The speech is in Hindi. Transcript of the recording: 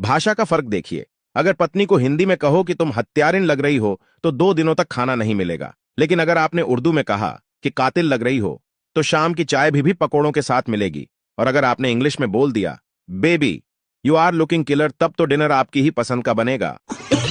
भाषा का फर्क देखिए अगर पत्नी को हिंदी में कहो कि तुम हत्यारिन लग रही हो तो दो दिनों तक खाना नहीं मिलेगा लेकिन अगर आपने उर्दू में कहा कि कातिल लग रही हो तो शाम की चाय भी भी पकौड़ों के साथ मिलेगी और अगर आपने इंग्लिश में बोल दिया baby you are looking killer तब तो डिनर आपकी ही पसंद का बनेगा